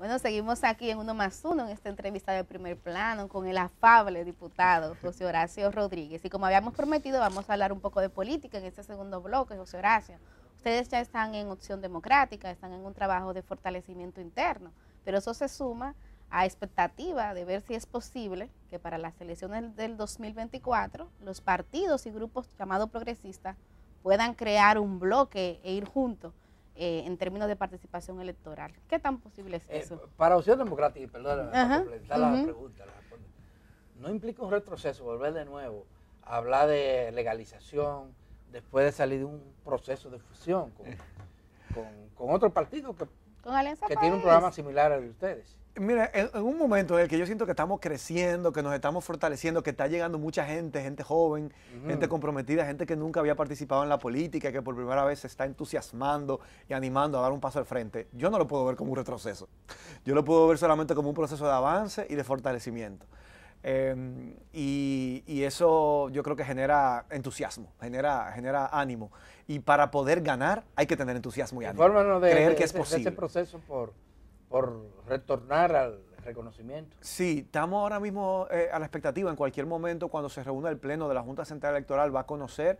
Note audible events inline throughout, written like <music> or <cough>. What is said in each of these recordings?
Bueno, seguimos aquí en uno más uno en esta entrevista de primer plano con el afable diputado <laughs> José Horacio Rodríguez. Y como habíamos prometido, vamos a hablar un poco de política en este segundo bloque, José Horacio. Ustedes ya están en opción democrática, están en un trabajo de fortalecimiento interno, pero eso se suma a expectativa de ver si es posible que para las elecciones del 2024 los partidos y grupos llamados progresistas puedan crear un bloque e ir juntos eh, en términos de participación electoral. ¿Qué tan posible es eh, eso? para opción democrática, perdón, no implica un retroceso, volver de nuevo a hablar de legalización después de salir de un proceso de fusión con, con, con otro partido que que tiene un programa similar al de ustedes. Mira, en, un momento en el que yo siento que estamos creciendo, que nos estamos fortaleciendo, que está llegando mucha gente, gente joven, gente comprometida, gente que nunca había participado en la política, que por primera vez se está entusiasmando y animando a dar un paso al frente, yo no lo puedo ver como un retroceso. Yo lo puedo ver solamente como un proceso de avance y de fortalecimiento. Em, y, eso yo creo que genera entusiasmo, genera, genera ánimo. Y para poder ganar hay que tener entusiasmo y ánimo. creer que es posible. Ese proceso por, por retornar al reconocimiento. Sí, estamos ahora mismo eh, a la expectativa. En cualquier momento, cuando se reúna el Pleno de la Junta Central Electoral, va a conocer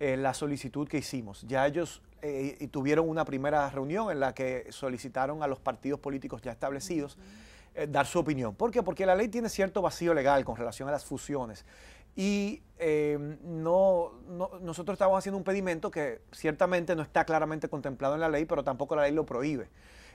eh, la solicitud que hicimos. Ya ellos eh, tuvieron una primera reunión en la que solicitaron a los partidos políticos ya establecidos. Eh, dar su opinión. ¿Por qué? Porque la ley tiene cierto vacío legal con relación a las fusiones. Y em, no, nosotros estamos haciendo un pedimento que ciertamente no está claramente contemplado en la ley, pero tampoco la ley lo prohíbe.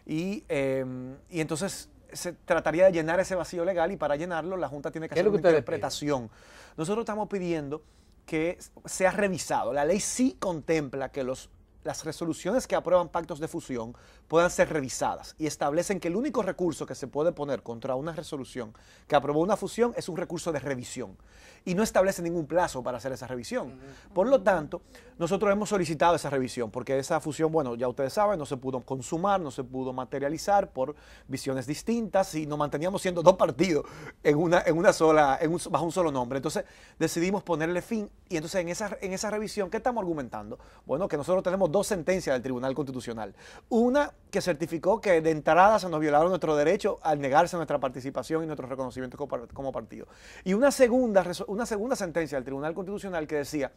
Y, em, entonces se trataría de llenar ese vacío legal y para llenarlo la Junta tiene que hacer una interpretación. Nosotros estamos pidiendo que sea revisado. La ley sí contempla que las resoluciones que aprueban pactos de fusión puedan ser revisadas y establecen que el único recurso que se puede poner contra una resolución que aprobó una fusión es un recurso de revisión y no establece ningún plazo para hacer esa revisión. Por lo tanto, nosotros hemos solicitado esa revisión porque esa fusión, bueno, ya ustedes saben, no se pudo consumar, no se pudo materializar por visiones distintas y nos manteníamos siendo dos partidos en una, en una sola, en bajo un solo nombre. Entonces decidimos ponerle fin y entonces en esa, en esa revisión, ¿qué estamos argumentando? Bueno, que nosotros tenemos dos sentencias del Tribunal Constitucional. Una que certificó que de entrada se nos violaron nuestro derecho al negarse nuestra participación y nuestro reconocimiento como partido. Y una segunda, una segunda sentencia del Tribunal Constitucional que decía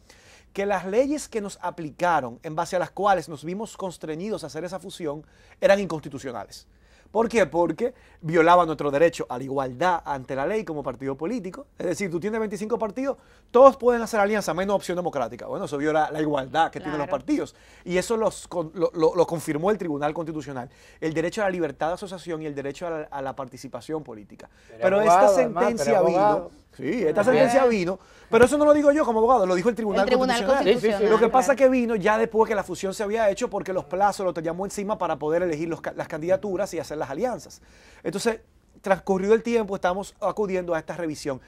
que las leyes que nos aplicaron en base a las cuales nos vimos constreñidos a hacer esa fusión eran inconstitucionales. ¿Por qué? Porque violaba nuestro derecho a la igualdad ante la ley como partido político. Es decir, tú tienes 25 partidos, todos pueden hacer alianza, menos opción democrática. Bueno, eso viola la igualdad que tienen los partidos. Y eso lo, confirmó el Tribunal Constitucional. El derecho a la libertad de asociación y el derecho a la, participación política. Pero, esta sentencia vino. Sí, esta sentencia vino, pero eso no lo digo yo como abogado, lo dijo el Tribunal, Constitucional. Lo que pasa es que vino ya después que la fusión se había hecho porque los plazos lo teníamos encima para poder elegir las candidaturas y hacer las alianzas. Entonces, transcurrido el tiempo, estamos acudiendo a esta revisión.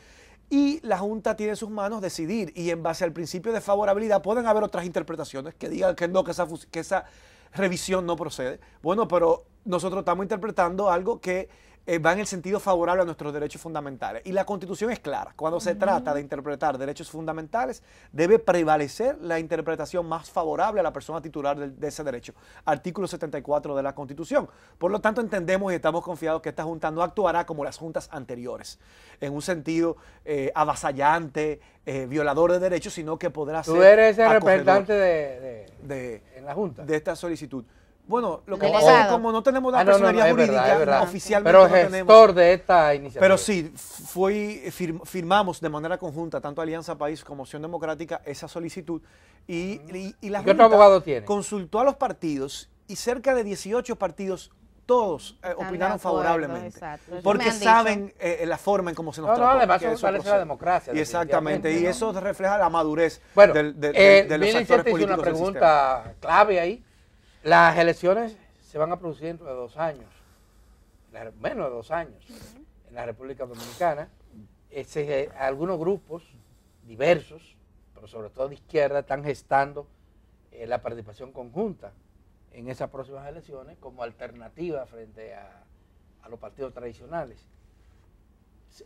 Y la Junta tiene en sus manos decidir y en base al principio de favorabilidad pueden haber otras interpretaciones que digan que no, que esa revisión no procede. Bueno, pero nosotros estamos interpretando algo que eh, va en el sentido favorable a nuestros derechos fundamentales. Y la Constitución es clara. Cuando se trata de interpretar derechos fundamentales, debe prevalecer la interpretación más favorable a la persona titular de, ese derecho. Artículo 74 de la Constitución. Por lo tanto, entendemos y estamos confiados que esta Junta no actuará como las juntas anteriores, en un sentido eh, avasallante, eh, violador de derechos, sino que podrá ser... Tú eres el representante de, la Junta. De esta solicitud. Bueno, lo que pasa es que como no tenemos la ah, personalidad personería jurídica oficialmente. Pero gestor de esta iniciativa. Pero sí, fue firmamos de manera conjunta, tanto Alianza País como Opción Democrática, esa solicitud. Y, mm. la ¿Qué abogado tiene? consultó a los partidos y cerca de 18 partidos todos eh, opinaron favorablemente. Porque saben eh, eh, la forma en cómo se nos no, trató. además eso la democracia. exactamente, y eso refleja la madurez bueno, del, de, los actores una pregunta clave ahí. Las elecciones se van a producir dentro de dos años, menos de dos años, en la República Dominicana. Eh, algunos grupos diversos, pero sobre todo de izquierda, están gestando eh, la participación conjunta en esas próximas elecciones como alternativa frente a los partidos tradicionales.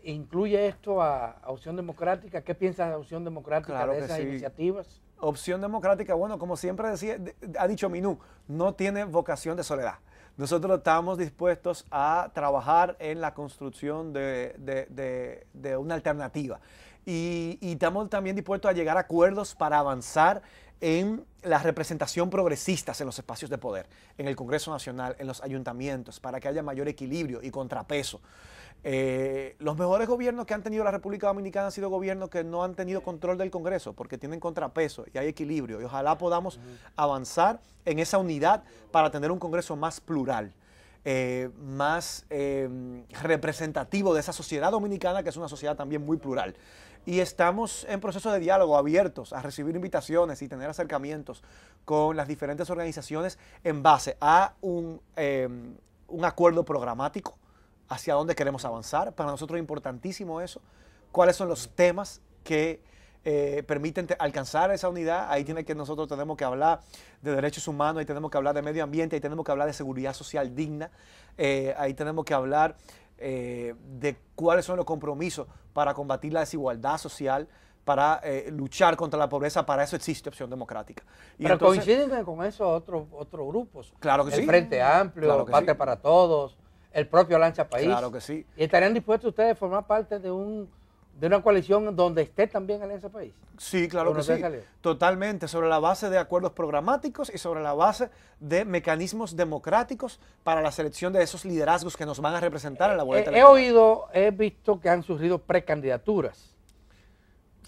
¿Incluye esto a, Opción Democrática? ¿Qué piensas de Opción Democrática de esas iniciativas? Opción Democrática, bueno, como siempre decía, ha dicho Minú, no tiene vocación de soledad. Nosotros estamos dispuestos a trabajar en la construcción de, una alternativa. Y, y, estamos también dispuestos a llegar a acuerdos para avanzar en la representación progresista en los espacios de poder, en el Congreso Nacional, en los ayuntamientos, para que haya mayor equilibrio y contrapeso. Eh, los mejores gobiernos que han tenido la República Dominicana han sido gobiernos que no han tenido control del Congreso, porque tienen contrapeso y hay equilibrio. Y ojalá podamos avanzar en esa unidad para tener un Congreso más plural. Eh, más eh, representativo de esa sociedad dominicana, que es una sociedad también muy plural y estamos en proceso de diálogo abiertos a recibir invitaciones y tener acercamientos con las diferentes organizaciones en base a un, em, acuerdo programático hacia dónde queremos avanzar. Para nosotros es importantísimo eso. ¿Cuáles son los temas que eh, permiten alcanzar esa unidad? Ahí tiene que nosotros tenemos que hablar de derechos humanos, ahí tenemos que hablar de medio ambiente, ahí tenemos que hablar de seguridad social digna, eh, ahí tenemos que hablar eh, de cuáles son los compromisos para combatir la desigualdad social, para eh, luchar contra la pobreza, para eso existe opción democrática. Y Pero coinciden con eso otros otros grupos. Claro que el Frente Amplio, claro para Todos, el propio Lancha País. Claro que sí. ¿Y estarían dispuestos ustedes a formar parte de un de una coalición donde esté también en ese País. Sí, claro que sí. Totalmente, sobre la base de acuerdos programáticos y sobre la base de mecanismos democráticos para la selección de esos liderazgos que nos van a representar en la boleta He, he oído, he visto que han surgido precandidaturas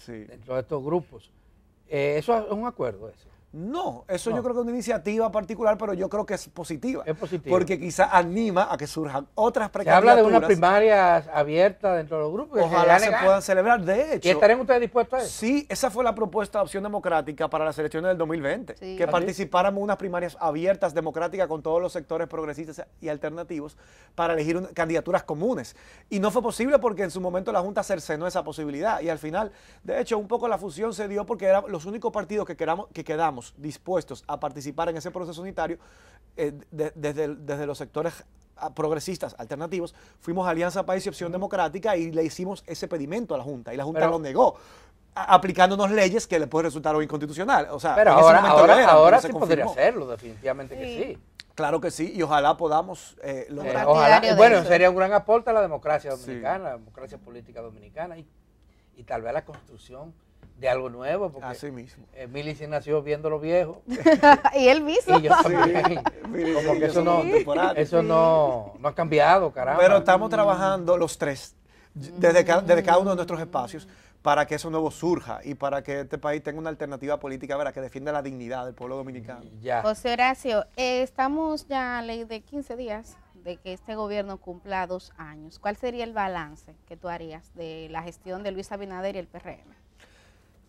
dentro de estos grupos. Eh, eso es un acuerdo, ese. No, eso yo creo que es una iniciativa particular, pero yo creo que es positiva. Es positiva. Porque quizá anima a que surjan otras precandidaturas. Se habla de unas primarias abiertas dentro de los grupos. Ojalá se, puedan celebrar. De hecho. ¿Y estarían ustedes dispuestos a eso? Sí, esa fue la propuesta de Opción Democrática para las elecciones del 2020. Que ¿Ah, participáramos en unas primarias abiertas, democráticas, con todos los sectores progresistas y alternativos para elegir candidaturas comunes. Y no fue posible porque en su momento la Junta cercenó esa posibilidad. Y al final, de hecho, un poco la fusión se dio porque eran los únicos partidos que, queramos, que quedamos dispuestos a participar en ese proceso unitario eh, desde, desde los sectores ah, progresistas alternativos, fuimos a Alianza País y Opción Democrática y le hicimos ese pedimento a la Junta y la Junta lo negó aplicándonos leyes que le pueden resultar hoy inconstitucional. O sea, pero ahora, ahora, se sí podría hacerlo, definitivamente que sí. Claro que sí, y ojalá podamos eh, lograr. bueno, sería un gran aporte a la democracia dominicana, la democracia política dominicana y, y tal vez la construcción de algo nuevo. Porque Así mismo. Eh, se nació viendo lo viejo. <laughs> y él mismo. como que eso, no, eso no, ha cambiado, carajo Pero estamos trabajando los tres, desde cada, uno de nuestros espacios, para que eso nuevo surja y para que este país tenga una alternativa política que defienda la dignidad del pueblo dominicano. José Horacio, eh, estamos ya a ley de 15 días de que este gobierno cumpla dos años. ¿Cuál sería el balance que tú harías de la gestión de Luis Abinader y el PRM?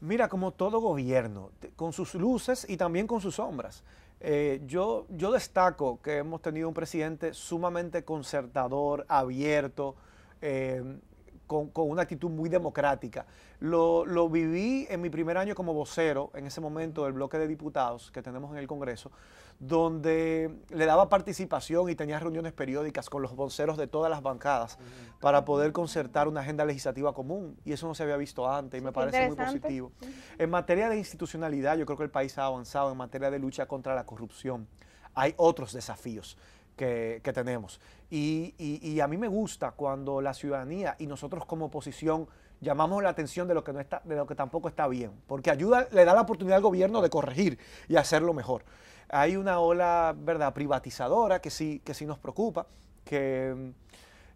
Mira, como todo gobierno, con sus luces y también con sus sombras. Eh, yo, yo destaco que hemos tenido un presidente sumamente concertador, abierto, eh, con, una actitud muy democrática. Lo, viví en mi primer año como vocero, en ese momento del bloque de diputados que tenemos en el Congreso, donde le daba participación y tenía reuniones periódicas con los voceros de todas las bancadas para poder concertar una agenda legislativa común. Y eso no se había visto antes y me parece muy positivo. En materia de institucionalidad, yo creo que el país ha avanzado en materia de lucha contra la corrupción. Hay otros desafíos que, tenemos. Y, a mí me gusta cuando la ciudadanía y nosotros como oposición llamamos la atención de lo que no está, de lo que tampoco está bien, porque ayuda, le da la oportunidad al gobierno de corregir y hacerlo mejor. Hay una ola, verdad, privatizadora que sí, que sí nos preocupa, que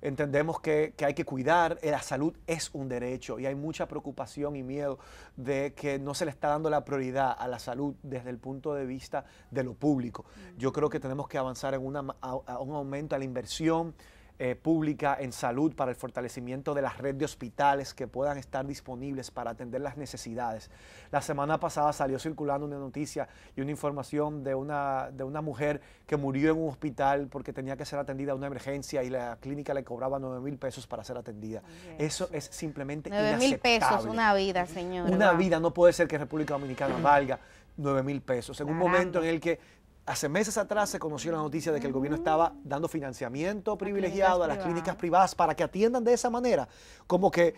entendemos que, hay que cuidar, eh, la salud es un derecho y hay mucha preocupación y miedo de que no se le está dando la prioridad a la salud desde el punto de vista de lo público. Mm. Yo creo que tenemos que avanzar en un aumento a la inversión eh, pública en salud, para el fortalecimiento de la red de hospitales que puedan estar disponibles para atender las necesidades. La semana pasada salió circulando una noticia y una información de una, de una mujer que murió en un hospital porque tenía que ser atendida a una emergencia y la clínica le cobraba 9 mil pesos para ser atendida. Eso. es simplemente 9 mil pesos, una vida, señor. Una vida, no puede ser que República Dominicana <clears throat> valga 9 mil pesos. En un momento en el que Hace meses atrás se conoció la noticia de que el gobierno estaba dando financiamiento privilegiado a, las clínicas privadas para que atiendan de esa manera, como que eh,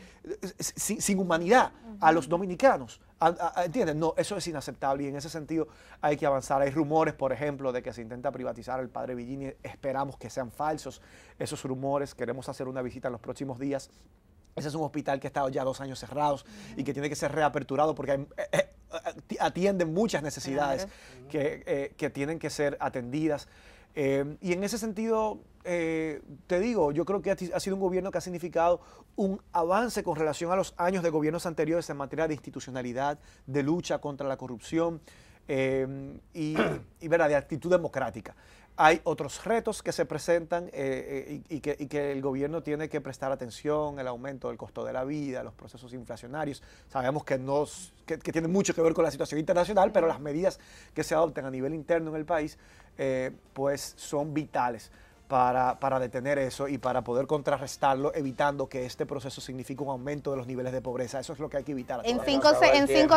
sin, humanidad a los dominicanos. ¿Entienden? No, eso es inaceptable y en ese sentido hay que avanzar. Hay rumores, por ejemplo, de que se intenta privatizar el padre Villini. Esperamos que sean falsos esos rumores. Queremos hacer una visita en los próximos días ese es un hospital que ha estado ya dos años cerrados y que tiene que ser reaperturado porque hay, eh, atienden muchas necesidades eh, que, tienen que ser atendidas. Eh, y en ese sentido, eh, te digo, yo creo que ha, sido un gobierno que ha significado un avance con relación a los años de gobiernos anteriores en materia de institucionalidad, de lucha contra la corrupción y, de actitud democrática hay otros retos que se presentan eh, eh, y, que, el gobierno tiene que prestar atención, el aumento del costo de la vida, los procesos inflacionarios. Sabemos que, nos, que, tiene mucho que ver con la situación internacional, pero las medidas que se adopten a nivel interno en el país eh, pues son vitales para, detener eso y para poder contrarrestarlo, evitando que este proceso signifique un aumento de los niveles de pobreza. Eso es lo que hay que evitar. En, cinco,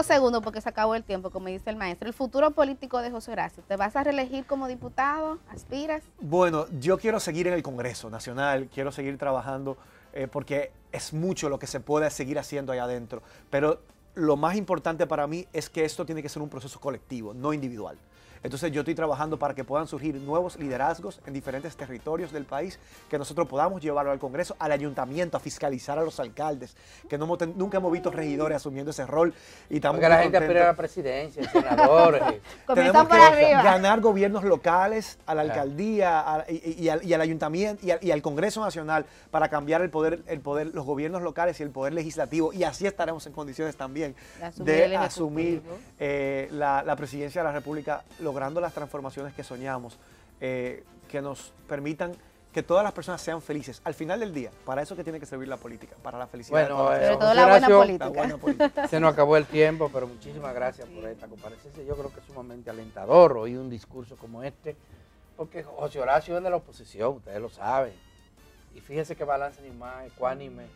segundos, porque se acabó el tiempo, como dice el maestro. El futuro político de José Horacio, ¿te vas a reelegir como diputado? ¿Aspiras? Bueno, yo quiero seguir en el Congreso Nacional, quiero seguir trabajando, eh, porque es mucho lo que se puede seguir haciendo allá adentro. Pero lo más importante para mí es que esto tiene que ser un proceso colectivo, no individual. Entonces yo estoy trabajando para que puedan surgir nuevos liderazgos en diferentes territorios del país, que nosotros podamos llevarlo al Congreso, al ayuntamiento, a fiscalizar a los alcaldes, que nunca hemos visto regidores asumiendo ese rol. Y estamos Porque la gente a la presidencia, senadores. <laughs> Tenemos que ganar gobiernos locales, a la alcaldía y, al, ayuntamiento y al, Congreso Nacional para cambiar el poder, el poder, los gobiernos locales y el poder legislativo. Y así estaremos en condiciones también de asumir, eh, la, la presidencia de la República local logrando las transformaciones que soñamos, eh, que nos permitan que todas las personas sean felices. Al final del día, para eso que tiene que servir la política, para la felicidad. de eh, sobre todo la buena, política. <laughs> Se nos acabó el tiempo, pero muchísimas gracias por esta comparecencia. Yo creo que es sumamente alentador oír un discurso como este, porque José Horacio es de la oposición, ustedes lo saben. Y fíjense qué balance ni más ecuánime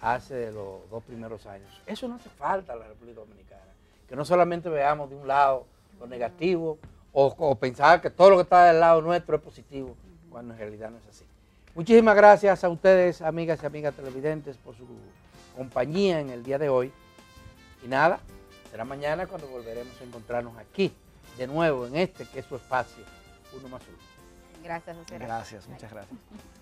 hace los dos primeros años. Eso no hace falta en la República Dominicana. Que no solamente veamos de un lado lo negativo, o, pensaba pensar que todo lo que está del lado nuestro es positivo, cuando en realidad no es así. Muchísimas gracias a ustedes, amigas y amigas televidentes, por su compañía en el día de hoy. Y nada, será mañana cuando volveremos a encontrarnos aquí, de nuevo, en este que es su espacio, uno más uno. Gracias, José. Gracias, muchas gracias.